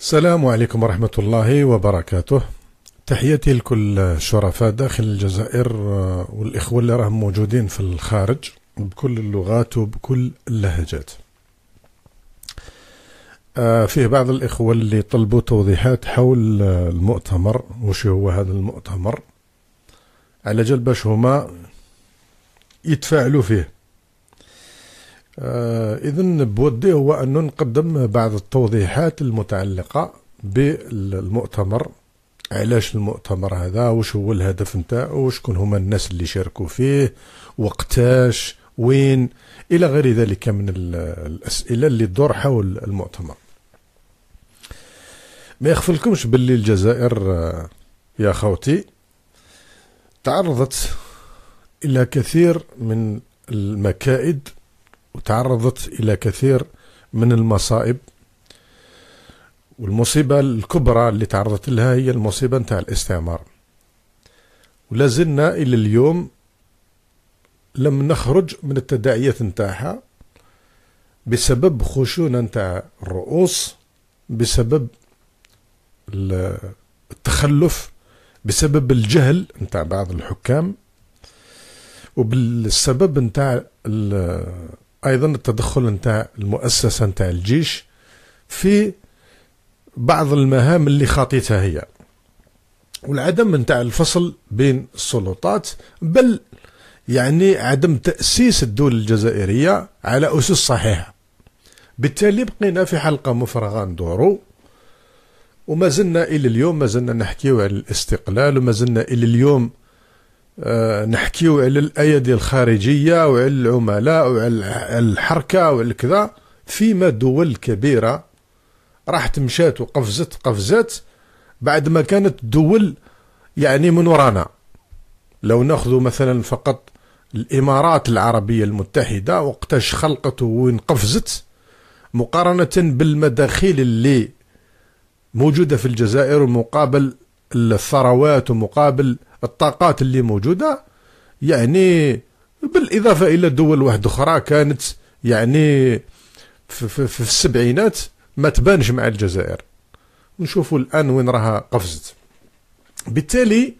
السلام عليكم ورحمة الله وبركاته تحياتي لكل الشرفاء داخل الجزائر آه، والإخوة اللي راهم موجودين في الخارج بكل اللغات وبكل اللهجات آه، فيه بعض الإخوة اللي طلبوا توضيحات حول آه، المؤتمر وش هو هذا المؤتمر على جل باش هما يتفاعلوا فيه آه، إذا بودي هو أن نقدم بعض التوضيحات المتعلقة بالمؤتمر علاش المؤتمر هذا وش هو الهدف نتاعو وشكون هما الناس اللي شاركوا فيه وقتاش وين إلى غير ذلك من الأسئلة اللي تدور حول المؤتمر ما يخفلكمش باللي الجزائر آه، يا خوتي تعرضت إلى كثير من المكائد وتعرضت إلى كثير من المصائب والمصيبة الكبرى اللي تعرضت لها هي المصيبة نتاع الاستعمار ولازلنا إلى اليوم لم نخرج من التداعيات نتاعها بسبب خشونة نتاع الرؤوس بسبب التخلف بسبب الجهل نتاع بعض الحكام وبالسبب نتاع ايضا التدخل نتاع المؤسسه نتاع الجيش في بعض المهام اللي خاطيتها هي والعدم نتاع الفصل بين السلطات بل يعني عدم تاسيس الدول الجزائريه على اسس صحيحه بالتالي بقينا في حلقه مفرغه ندورو وما زلنا الى اليوم ما زلنا نحكيو على الاستقلال وما زلنا الى اليوم آه، نحكيو على الايادي الخارجيه وعلى العملاء وعلى الحركه وعلى كذا فيما دول كبيره راحت مشات وقفزت قفزات بعد ما كانت دول يعني من ورانا لو ناخذ مثلا فقط الامارات العربيه المتحده وقتاش خلقت وين قفزت مقارنه بالمداخيل اللي موجوده في الجزائر مقابل الثروات ومقابل الطاقات اللي موجوده يعني بالاضافه الى دول واحد اخرى كانت يعني في, في, في السبعينات ما تبانش مع الجزائر ونشوفوا الان وين راها قفزت بالتالي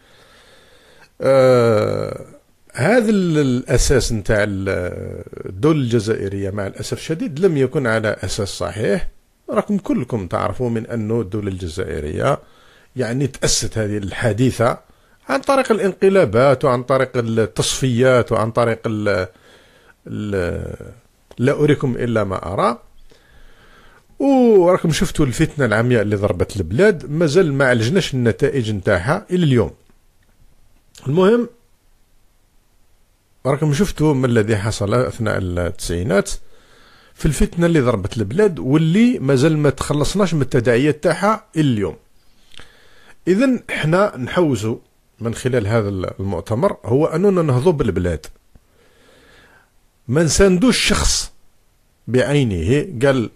آه هذا الاساس نتاع الدول الجزائريه مع الاسف الشديد لم يكن على اساس صحيح راكم كلكم تعرفوا من انه الدوله الجزائريه يعني تاسست هذه الحديثه عن طريق الانقلابات وعن طريق التصفيات وعن طريق ال لا أريكم إلا ما أرى وراكم شفتوا الفتنة العمياء اللي ضربت البلاد مازال ما عالجناش النتائج نتاعها إلى اليوم المهم راكم شفتوا ما الذي حصل أثناء التسعينات في الفتنة اللي ضربت البلاد واللي مازال ما تخلصناش من التداعيات تاعها إلى اليوم إذا حنا نحوزوا من خلال هذا المؤتمر هو أننا نهضوا بالبلاد ما نساندوش شخص بعينه قال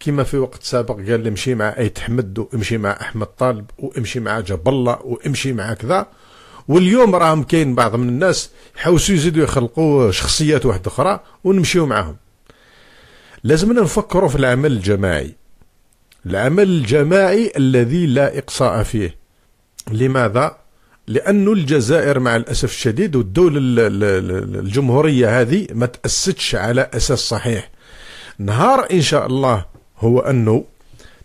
كما في وقت سابق قال لي امشي مع ايت حمد وامشي مع احمد طالب وامشي مع جاب الله وامشي مع كذا واليوم راهم كاين بعض من الناس يحاوسوا يزيدوا يخلقوا شخصيات واحده اخرى ونمشيو معاهم لازمنا نفكروا في العمل الجماعي العمل الجماعي الذي لا اقصاء فيه لماذا لأنه الجزائر مع الأسف الشديد والدولة الجمهورية هذه ما تأسستش على أساس صحيح نهار إن شاء الله هو أنه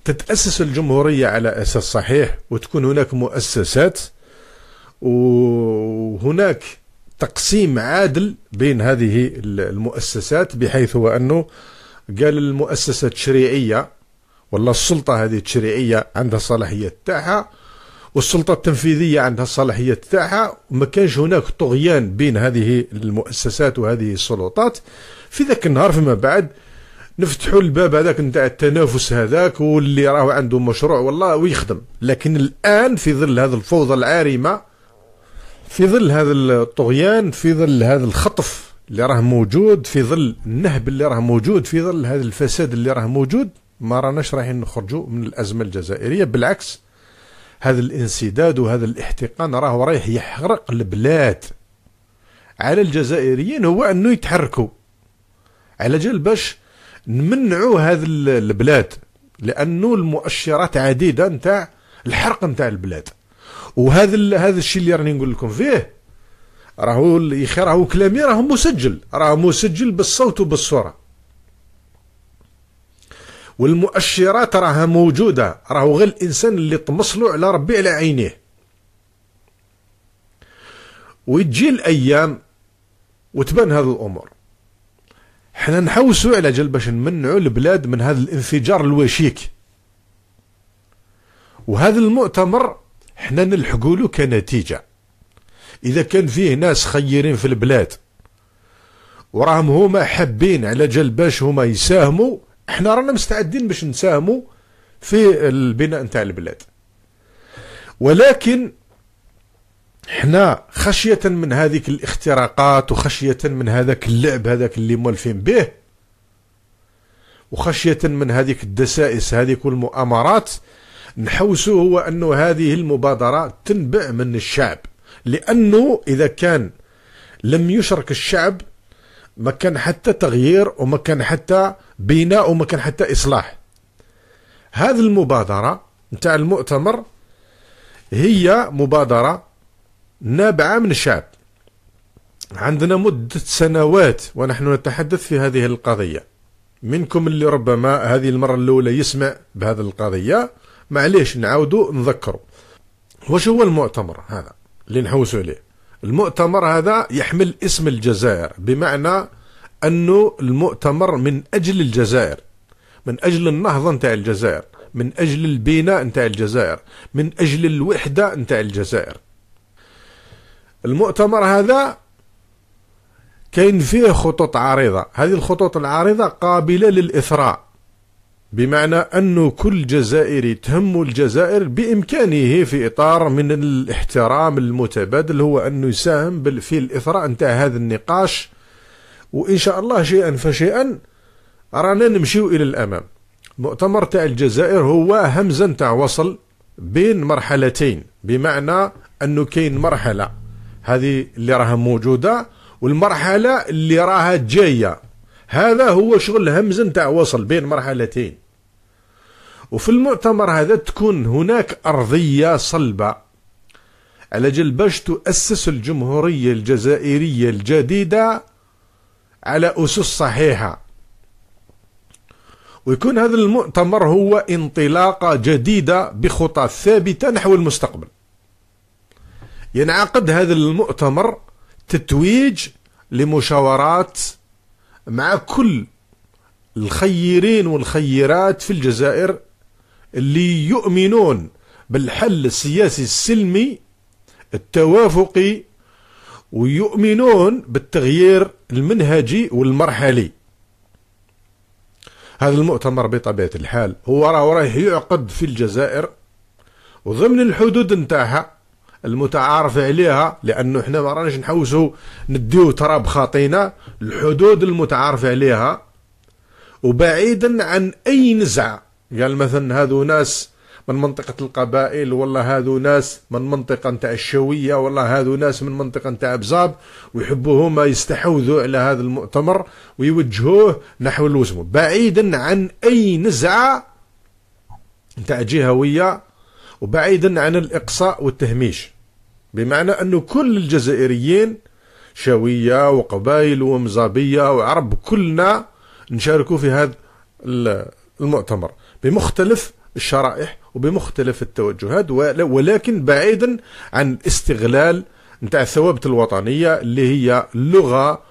تتأسس الجمهورية على أساس صحيح وتكون هناك مؤسسات وهناك تقسيم عادل بين هذه المؤسسات بحيث هو أنه قال المؤسسة تشريعية ولا السلطة هذه التشريعية عندها صلاحية تاعها والسلطة التنفيذية عندها الصلاحية تاعها وما كانش هناك طغيان بين هذه المؤسسات وهذه السلطات في ذاك النهار فيما بعد نفتحوا الباب هذاك نتاع التنافس هذاك واللي راهو عنده مشروع والله ويخدم لكن الآن في ظل هذه الفوضى العارمة في ظل هذا الطغيان في ظل هذا الخطف اللي راه موجود في ظل النهب اللي راه موجود في ظل هذا الفساد اللي راه موجود ما راناش رايحين نخرجوا من الأزمة الجزائرية بالعكس هذا الانسداد وهذا الاحتقان راه رايح يحرق البلاد على الجزائريين هو انه يتحركوا على جال باش نمنعوا هذا البلاد لانه المؤشرات عديده نتاع الحرق نتاع البلاد وهذا هذا الشيء اللي راني نقول لكم فيه راهو يا اخي راهو كلامي راهو مسجل راهو مسجل بالصوت وبالصوره والمؤشرات راها موجوده راهو غير الانسان اللي طمسلو على ربي على عينيه وتجي الايام وتبان هذه الامور حنا نحوسوا على جل باش نمنعوا البلاد من هذا الانفجار الوشيك وهذا المؤتمر حنا نلحقوا له كنتيجه اذا كان فيه ناس خيرين في البلاد وراهم هما حابين على جل باش هما يساهموا احنا رانا مستعدين باش نساهموا في البناء نتاع البلاد ولكن احنا خشية من هذيك الاختراقات وخشية من هذاك اللعب هذاك اللي مولفين به وخشية من هذيك الدسائس هذيك والمؤامرات نحوسوا هو أنه هذه المبادرة تنبع من الشعب لأنه إذا كان لم يشرك الشعب ما كان حتى تغيير وما كان حتى بناء وما كان حتى إصلاح هذه المبادرة نتاع المؤتمر هي مبادرة نابعة من الشعب عندنا مدة سنوات ونحن نتحدث في هذه القضية منكم اللي ربما هذه المرة الأولى يسمع بهذه القضية معليش نعاودوا نذكروا واش هو المؤتمر هذا اللي نحوسوا عليه المؤتمر هذا يحمل اسم الجزائر بمعنى أنه المؤتمر من أجل الجزائر من أجل النهضة نتاع الجزائر من أجل البناء نتاع الجزائر من أجل الوحدة نتاع الجزائر المؤتمر هذا كاين فيه خطوط عريضة هذه الخطوط العريضة قابلة للإثراء بمعنى أنه كل جزائري تهم الجزائر بإمكانه في إطار من الاحترام المتبادل هو أنه يساهم في الإثراء نتاع هذا النقاش وان شاء الله شيئا فشيئا رانا نمشيو الى الامام مؤتمر تاع الجزائر هو همزه تاع وصل بين مرحلتين بمعنى انه كاين مرحله هذه اللي راها موجوده والمرحله اللي راها جايه هذا هو شغل همزه تاع وصل بين مرحلتين وفي المؤتمر هذا تكون هناك ارضيه صلبه على جل باش تؤسس الجمهوريه الجزائريه الجديده على أسس صحيحة ويكون هذا المؤتمر هو انطلاقة جديدة بخطى ثابتة نحو المستقبل ينعقد هذا المؤتمر تتويج لمشاورات مع كل الخيرين والخيرات في الجزائر اللي يؤمنون بالحل السياسي السلمي التوافقي ويؤمنون بالتغيير المنهجي والمرحلي هذا المؤتمر بطبيعة الحال هو راه رايح يعقد في الجزائر وضمن الحدود نتاعها المتعارف عليها لانه احنا ما راناش نحوسوا نديو تراب خاطينا الحدود المتعارف عليها وبعيدا عن اي نزعه قال مثلا هذو ناس من منطقة القبائل والله هذو ناس من منطقة نتاع الشوية والله هذو ناس من منطقة نتاع بزاب ويحبوا هما يستحوذوا على هذا المؤتمر ويوجهوه نحو الوسمو بعيدا عن أي نزعة نتاع جهوية وبعيدا عن الإقصاء والتهميش بمعنى أنه كل الجزائريين شوية وقبائل ومزابية وعرب كلنا نشاركوا في هذا المؤتمر بمختلف الشرائح وبمختلف التوجهات ولكن بعيدا عن الاستغلال نتاع الثوابت الوطنيه اللي هي اللغه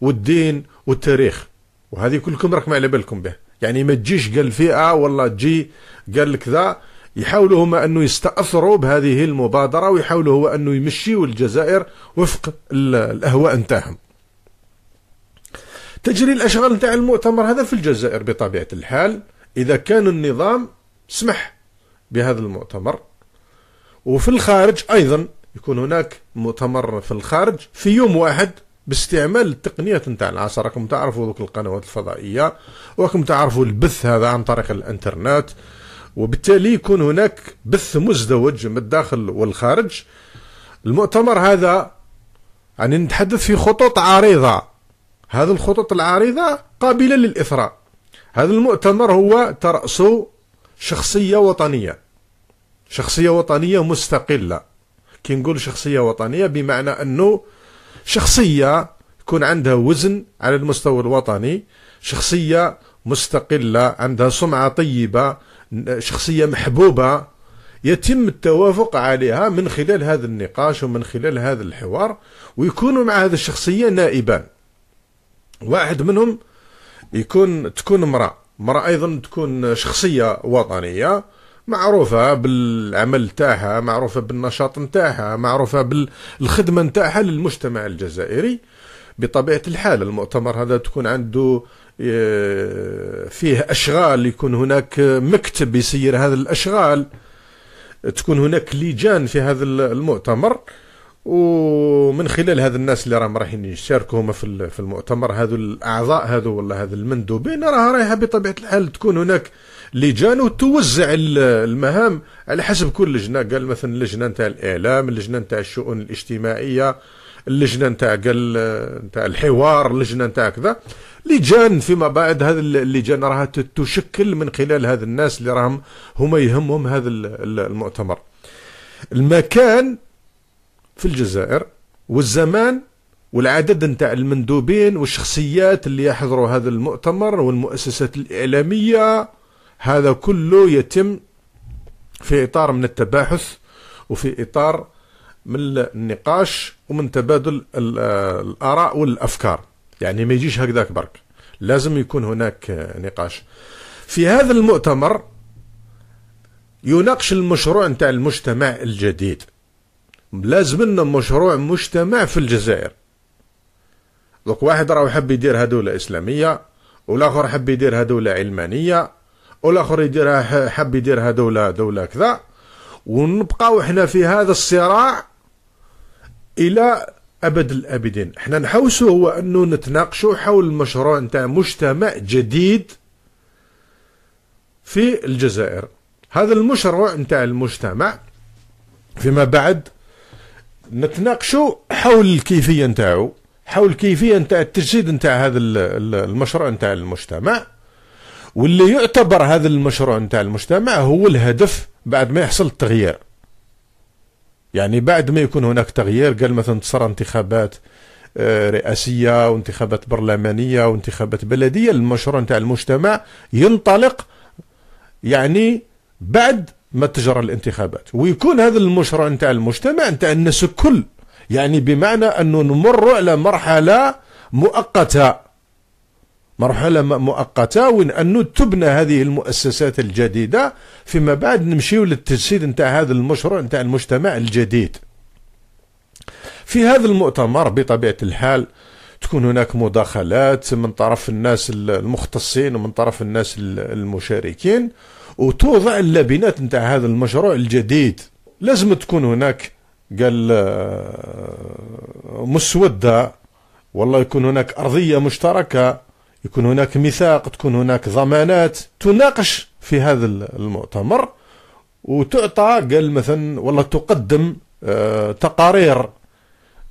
والدين والتاريخ وهذه كلكم راكم على بالكم به يعني ما تجيش قال فئه آه والله تجي قال كذا يحاولوا هما انه يستاثروا بهذه المبادره ويحاولوا هو انه يمشيوا الجزائر وفق الاهواء نتاعهم تجري الاشغال نتاع المؤتمر هذا في الجزائر بطبيعه الحال اذا كان النظام سمح بهذا المؤتمر وفي الخارج أيضا يكون هناك مؤتمر في الخارج في يوم واحد باستعمال التقنيات نتاع العصر راكم تعرفوا ذوك القنوات الفضائية وراكم تعرفوا البث هذا عن طريق الانترنت وبالتالي يكون هناك بث مزدوج من الداخل والخارج المؤتمر هذا يعني نتحدث في خطوط عريضة هذه الخطوط العريضة قابلة للإثراء هذا المؤتمر هو ترأسه شخصية وطنية شخصية وطنية مستقلة كي نقول شخصية وطنية بمعنى أنه شخصية يكون عندها وزن على المستوى الوطني شخصية مستقلة عندها سمعة طيبة شخصية محبوبة يتم التوافق عليها من خلال هذا النقاش ومن خلال هذا الحوار ويكونوا مع هذه الشخصية نائبان واحد منهم يكون تكون امرأة امرأة أيضا تكون شخصية وطنية معروفة بالعمل تاعها معروفة بالنشاط نتاعها معروفة بالخدمة نتاعها للمجتمع الجزائري بطبيعة الحال المؤتمر هذا تكون عنده آه، فيه أشغال يكون هناك مكتب يسير هذه الأشغال تكون هناك لجان في هذا المؤتمر ومن خلال هذا الناس اللي راهم رايحين يشاركوا هما في المؤتمر هذو الاعضاء هذو ولا هذو المندوبين راها رايحه بطبيعه الحال تكون هناك لجان وتوزع المهام على حسب كل لجنه قال مثلا اللجنه نتاع الاعلام اللجنه نتاع الشؤون الاجتماعيه اللجنه نتاع قال نتاع الحوار اللجنه نتاع كذا لجان فيما بعد هذا اللجان راها تشكل من خلال هذا الناس اللي راهم هما يهمهم هذا المؤتمر المكان في الجزائر والزمان والعدد نتاع المندوبين والشخصيات اللي يحضروا هذا المؤتمر والمؤسسات الإعلامية هذا كله يتم في إطار من التباحث وفي إطار من النقاش ومن تبادل الآراء والأفكار يعني ما يجيش هكذاك برك لازم يكون هناك نقاش في هذا المؤتمر يناقش المشروع نتاع المجتمع الجديد لازم لنا مشروع مجتمع في الجزائر دوك واحد راه حب يدير هدولة إسلامية والآخر حب يدير دولة علمانية والاخر يديرها حب يديرها دوله دوله كذا ونبقاو احنا في هذا الصراع الى ابد الابدين احنا نحوسوا هو انه نتناقشوا حول مشروع نتاع مجتمع جديد في الجزائر هذا المشروع نتاع المجتمع فيما بعد نتناقشوا حول الكيفيه نتاعو حول الكيفيه نتاع التجسيد نتاع هذا المشروع نتاع المجتمع واللي يعتبر هذا المشروع نتاع المجتمع هو الهدف بعد ما يحصل التغيير يعني بعد ما يكون هناك تغيير قال مثلا تصرى انتخابات آه، رئاسيه وانتخابات برلمانيه وانتخابات بلديه المشروع نتاع المجتمع ينطلق يعني بعد ما تجرى الانتخابات ويكون هذا المشروع نتاع المجتمع نتاع الناس الكل يعني بمعنى انه نمر على مرحله مؤقته مرحلة مؤقتة وين أنه تبنى هذه المؤسسات الجديدة فيما بعد نمشيو للتجسيد نتاع هذا المشروع نتاع المجتمع الجديد في هذا المؤتمر بطبيعة الحال تكون هناك مداخلات من طرف الناس المختصين ومن طرف الناس المشاركين وتوضع اللبنات نتاع هذا المشروع الجديد لازم تكون هناك قال آه، مسوده والله يكون هناك ارضيه مشتركه يكون هناك ميثاق تكون هناك ضمانات تناقش في هذا المؤتمر وتعطى قال مثلا والله تقدم آه، تقارير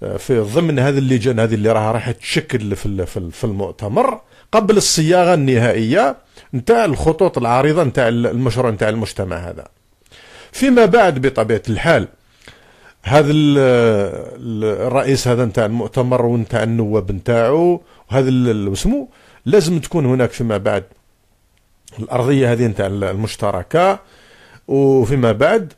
آه، في ضمن هذه اللجان هذه اللي راها راح تشكل في في المؤتمر قبل الصياغه النهائيه نتاع الخطوط العريضه نتاع المشروع نتاع المجتمع هذا فيما بعد بطبيعه الحال هذا الرئيس هذا نتاع المؤتمر ونتاع النواب نتاعو وهذا اسمه لازم تكون هناك فيما بعد الارضيه هذه نتاع المشتركه وفيما بعد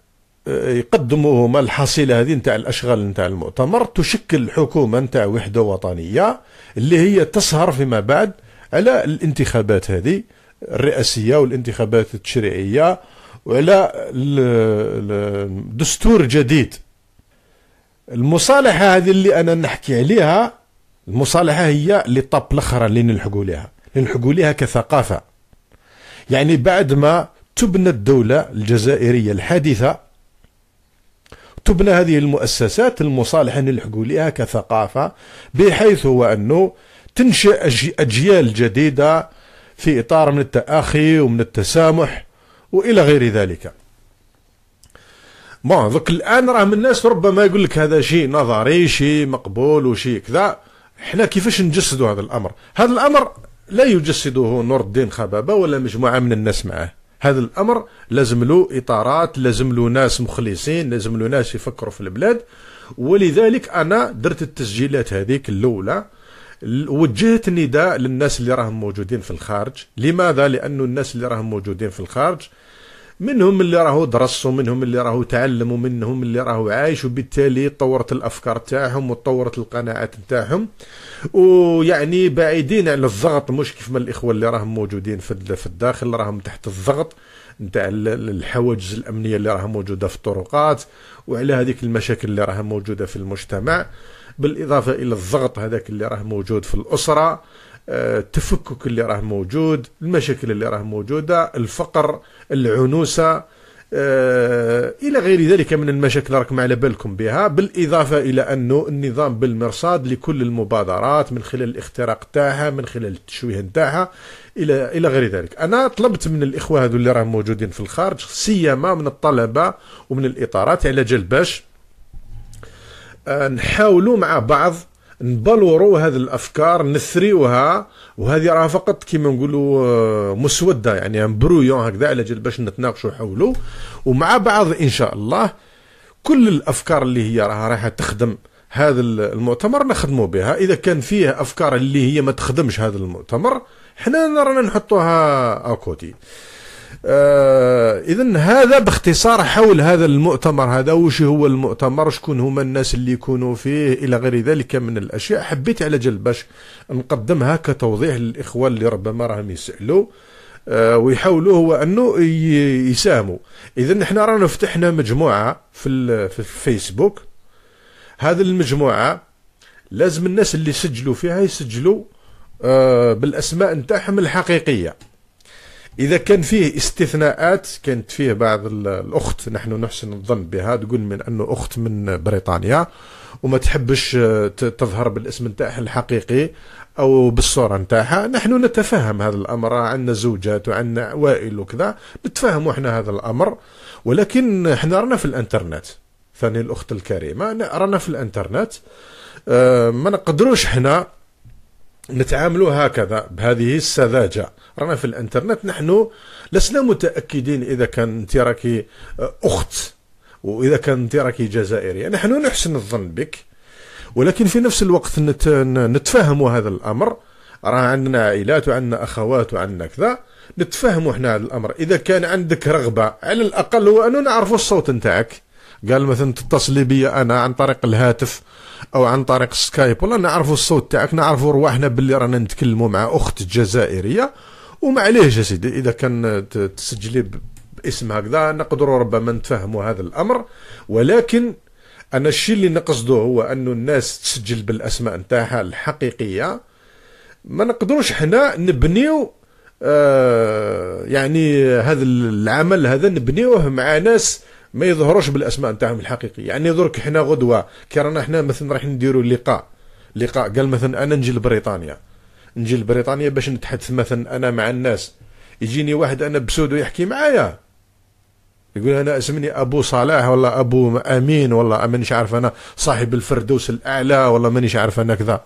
آه، يقدموا هما الحصيله هذه نتاع الاشغال نتاع المؤتمر تشكل حكومه نتاع وحده وطنيه اللي هي تسهر فيما بعد على الانتخابات هذه الرئاسيه والانتخابات التشريعيه وعلى دستور جديد المصالحه هذه اللي انا نحكي عليها المصالحه هي اللي طاب الاخرى اللي نلحقوا ليها نلحقوا ليها كثقافه يعني بعد ما تبنى الدوله الجزائريه الحديثه تبنى هذه المؤسسات المصالحه نلحقوا ليها كثقافه بحيث هو انه تنشئ اجيال جديده في اطار من التاخي ومن التسامح والى غير ذلك. بون دوك الان راه من الناس ربما يقول لك هذا شيء نظري شيء مقبول وشيء كذا احنا كيفاش نجسدوا هذا الامر هذا الامر لا يجسده نور الدين خبابه ولا مجموعه من الناس معه هذا الامر لازم له اطارات لازم له ناس مخلصين لازم له ناس يفكروا في البلاد ولذلك انا درت التسجيلات هذيك الاولى وجهت نداء للناس اللي راهم موجودين في الخارج لماذا لانه الناس اللي راهم موجودين في الخارج منهم اللي راهو درس ومنهم اللي راهو تعلم ومنهم اللي راهو عايش وبالتالي تطورت الافكار تاعهم وتطورت القناعات تاعهم ويعني بعيدين على الضغط مش كيف ما الاخوه اللي راهم موجودين في الداخل راهم تحت الضغط نتاع الحواجز الامنيه اللي راها موجوده في الطرقات وعلى هذيك المشاكل اللي راها موجوده في المجتمع بالاضافه الى الضغط هذاك اللي راه موجود في الاسره التفكك اللي راه موجود المشاكل اللي راه موجودة الفقر العنوسة آه، إلى غير ذلك من المشاكل راكم على بالكم بها بالإضافة إلى أنه النظام بالمرصاد لكل المبادرات من خلال الاختراق تاعها من خلال التشويه تاعها إلى إلى غير ذلك أنا طلبت من الإخوة هذو اللي راهم موجودين في الخارج سيما من الطلبة ومن الإطارات على جال باش آه، نحاولوا مع بعض نبلورو هذه الافكار نثريوها وهذه راها فقط كيما نقولوا آه، مسوده يعني برويون هكذا على جال باش نتناقشوا حوله ومع بعض ان شاء الله كل الافكار اللي هي راها رايحه تخدم هذا المؤتمر نخدموا بها اذا كان فيه افكار اللي هي ما تخدمش هذا المؤتمر حنا رانا نحطوها اكوتي آه اذا هذا باختصار حول هذا المؤتمر هذا وش هو المؤتمر شكون هما الناس اللي يكونوا فيه الى غير ذلك من الاشياء حبيت على جل باش نقدمها كتوضيح للاخوان اللي ربما راهم يسالوا آه ويحاولوا هو انه يساهموا اذا احنا رانا فتحنا مجموعه في في الفيسبوك هذه المجموعه لازم الناس اللي سجلوا فيها يسجلوا آه بالاسماء نتاعهم الحقيقيه إذا كان فيه استثناءات كانت فيه بعض الأخت نحن نحسن الظن بها تقول من أنه أخت من بريطانيا وما تحبش آه، تظهر بالاسم نتاعها الحقيقي او بالصوره نتاعها نحن نتفهم هذا الامر عندنا زوجات وعندنا عوائل وكذا نتفهموا احنا هذا الامر ولكن احنا رانا في الانترنت ثاني الاخت الكريمه رانا في الانترنت آه، ما نقدروش احنا نتعاملوا هكذا بهذه السذاجه رانا في الانترنت نحن لسنا متاكدين اذا كان انت راكي اخت واذا كان انت راكي جزائريه نحن نحسن الظن بك ولكن في نفس الوقت نت... نتفهموا هذا الامر راه عندنا عائلات وعندنا اخوات وعندنا كذا نتفهموا احنا هذا الامر اذا كان عندك رغبه على الاقل هو انه نعرفوا الصوت نتاعك قال مثلا تتصلي بي انا عن طريق الهاتف او عن طريق سكايب ولا نعرفوا الصوت تاعك نعرفوا رواحنا باللي رانا نتكلموا مع اخت جزائريه ومعليش يا سيدي اذا كان تسجلي باسم هكذا نقدروا ربما نتفهموا هذا الامر ولكن انا الشيء اللي نقصده هو انه الناس تسجل بالاسماء نتاعها الحقيقيه ما نقدروش حنا نبنيو آه يعني هذا العمل هذا نبنيوه مع ناس ما يظهروش بالاسماء نتاعهم الحقيقيه يعني درك حنا غدوه كي رانا حنا مثلا رايحين نديروا لقاء لقاء قال مثلا انا نجي لبريطانيا نجي لبريطانيا باش نتحدث مثلا انا مع الناس يجيني واحد انا بسودو يحكي معايا يقول انا اسمني ابو صلاح ولا ابو امين ولا مانيش عارف انا صاحب الفردوس الاعلى ولا مانيش عارف انا كذا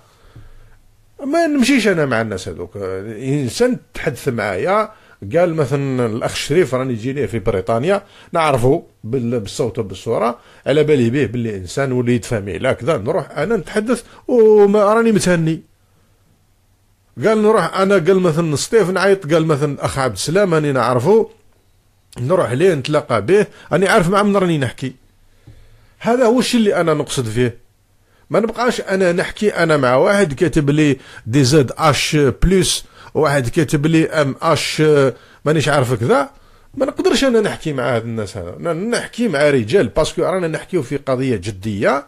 ما نمشيش انا مع الناس هذوك انسان تحدث معايا قال مثلا الاخ شريف راني جيني في بريطانيا نعرفه بالصوت وبالصوره على بالي به باللي انسان وليد فاميلا كذا نروح انا نتحدث وما راني متهني قال نروح انا قال مثلا سطيف نعيط قال مثلا اخ عبد السلام راني نعرفه نروح ليه نتلاقى به راني عارف مع من راني نحكي هذا هو الشيء اللي انا نقصد فيه ما نبقاش انا نحكي انا مع واحد كاتب لي دي زد اش بلس واحد كاتب لي ام اش مانيش عارف كذا ما نقدرش انا نحكي مع هاد الناس هذا نحكي مع رجال باسكو رانا نحكيو في قضيه جديه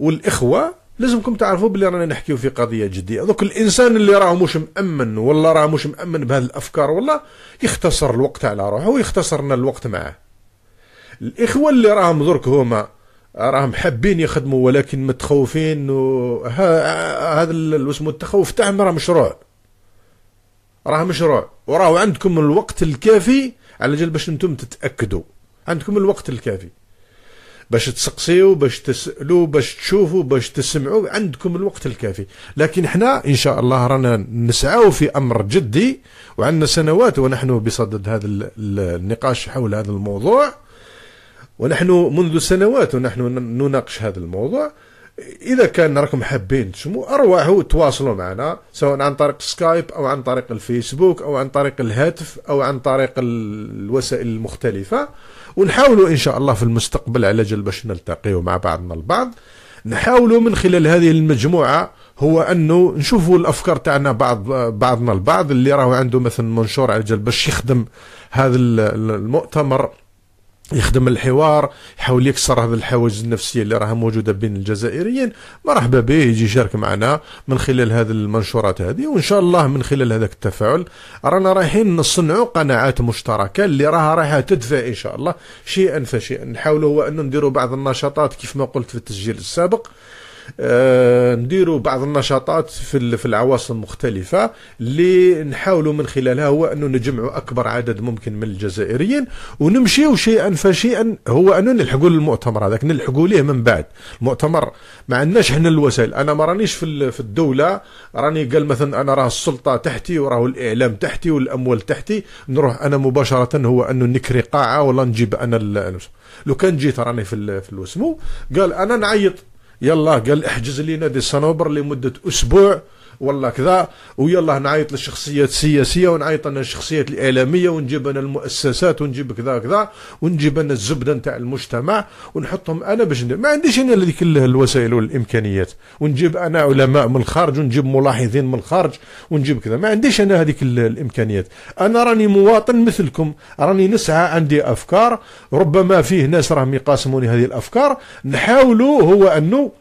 والاخوه لازمكم تعرفوا بلي رانا نحكيو في قضيه جديه دوك الانسان اللي راه مش مامن ولا راه مش مامن بهذه الافكار ولا يختصر الوقت على روحه ويختصر لنا الوقت معاه الاخوه اللي راهم درك هما راهم حابين يخدموا ولكن متخوفين هذا ها... اسمه التخوف تاعهم راه مشروع راه مشروع وراه عندكم الوقت الكافي على جال باش نتم تتاكدوا عندكم الوقت الكافي باش تسقسيو باش تسالوا باش تشوفوا باش تسمعوا عندكم الوقت الكافي لكن حنا ان شاء الله رانا نسعاو في امر جدي وعندنا سنوات ونحن بصدد هذا النقاش حول هذا الموضوع ونحن منذ سنوات ونحن نناقش هذا الموضوع اذا كان راكم حابين تشمو ارواحوا تواصلوا معنا سواء عن طريق سكايب او عن طريق الفيسبوك او عن طريق الهاتف او عن طريق الوسائل المختلفه ونحاولوا ان شاء الله في المستقبل على جل باش نلتقيوا مع بعضنا البعض نحاولوا من خلال هذه المجموعه هو انه نشوفوا الافكار تاعنا بعض بعضنا البعض اللي راهو عنده مثلا منشور على جل باش يخدم هذا المؤتمر يخدم الحوار يحاول يكسر الحواجز النفسيه اللي راها موجوده بين الجزائريين مرحبا به يجي يشارك معنا من خلال هذه المنشورات هذه وان شاء الله من خلال هذاك التفاعل رانا رايحين نصنعوا قناعات مشتركه اللي راها رايحه تدفع ان شاء الله شيئا فشيئا نحاولوا هو انه نديروا بعض النشاطات كيف ما قلت في التسجيل السابق آه، نديروا بعض النشاطات في في العواصم المختلفه اللي نحاولوا من خلالها هو انه نجمعوا اكبر عدد ممكن من الجزائريين ونمشيوا شيئا فشيئا هو انه نلحقوا للمؤتمر هذاك نلحقوا ليه من بعد المؤتمر ما عندناش احنا الوسائل انا ما رانيش في في الدوله راني قال مثلا انا راه السلطه تحتي وراه الاعلام تحتي والاموال تحتي نروح انا مباشره هو انه نكري قاعه ولا نجيب انا لو كان جيت راني في في الوسمو قال انا نعيط يلا قال احجز لنا دي صنوبر لمدة أسبوع ولا كذا ويلا نعيط للشخصيات السياسيه ونعيط انا الشخصيات الاعلاميه ونجيب انا المؤسسات ونجيب كذا كذا ونجيب انا الزبده نتاع المجتمع ونحطهم انا باش ما عنديش انا هذيك الوسائل والامكانيات ونجيب انا علماء من الخارج ونجيب ملاحظين من الخارج ونجيب كذا ما عنديش انا هذيك الامكانيات انا راني مواطن مثلكم راني نسعى عندي افكار ربما فيه ناس راهم يقاسموني هذه الافكار نحاولوا هو انه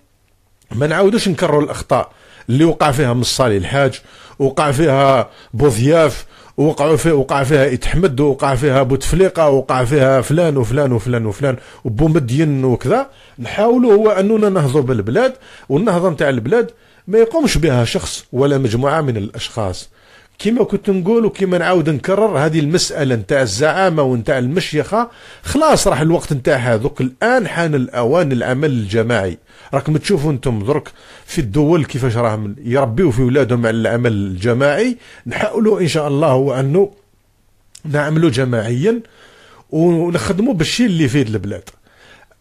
ما نعاودوش نكرروا الاخطاء اللي وقع فيها مصالي الحاج وقع فيها بوضياف وقعوا فيها وقع فيها اتحمد وقع فيها بوتفليقه وقع فيها فلان وفلان وفلان وفلان وبومدين وكذا نحاولوا هو اننا نهضوا بالبلاد والنهضه نتاع البلاد ما يقومش بها شخص ولا مجموعه من الاشخاص كما كنت نقول وكما نعاود نكرر هذه المسألة نتاع الزعامة ونتاع المشيخة خلاص راح الوقت نتاعها دوك الآن حان الأوان العمل الجماعي راكم تشوفوا أنتم درك في الدول كيفاش راهم يربيوا في ولادهم على العمل الجماعي نحاولوا إن شاء الله هو أنه نعملوا جماعيا ونخدموا بالشيء اللي يفيد البلاد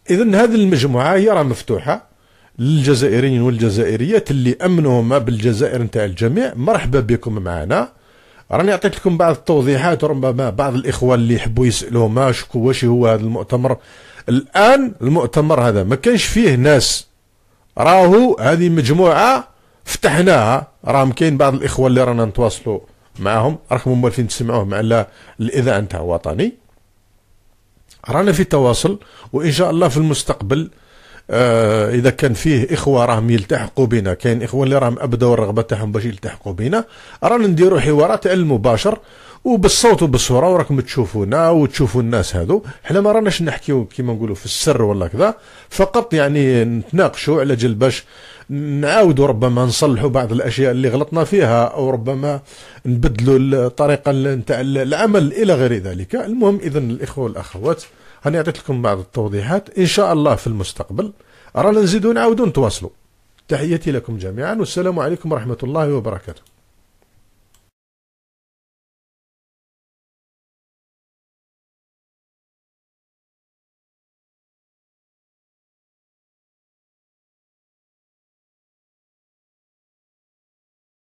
إذا هذه المجموعة هي راه مفتوحة للجزائريين والجزائريات اللي امنوا بالجزائر نتاع الجميع مرحبا بكم معنا راني عطيت لكم بعض التوضيحات ربما بعض الاخوه اللي يحبوا يسالوا ما شكو واش هو هذا المؤتمر الان المؤتمر هذا ما كانش فيه ناس راهو هذه مجموعه فتحناها راهم كاين بعض الاخوه اللي رانا نتواصلوا معاهم راكم موالفين تسمعوه مع الاذاعه نتاع وطني رانا في تواصل وان شاء الله في المستقبل آه اذا كان فيه اخوه راهم يلتحقوا بنا كاين اخوه اللي راهم ابدوا الرغبه تاعهم باش يلتحقوا بنا رانا نديروا حوارات على المباشر وبالصوت وبالصوره وراكم تشوفونا وتشوفوا الناس هذو حنا ما راناش نحكيو كيما نقولوا في السر ولا كذا فقط يعني نتناقشوا على جل باش نعاودوا ربما نصلحوا بعض الاشياء اللي غلطنا فيها او ربما نبدلوا الطريقه نتاع العمل الى غير ذلك المهم اذا الاخوه والاخوات أنا عطيت لكم بعض التوضيحات إن شاء الله في المستقبل رانا نزيدو نعاودو نتواصلوا تحياتي لكم جميعا والسلام عليكم ورحمة الله وبركاته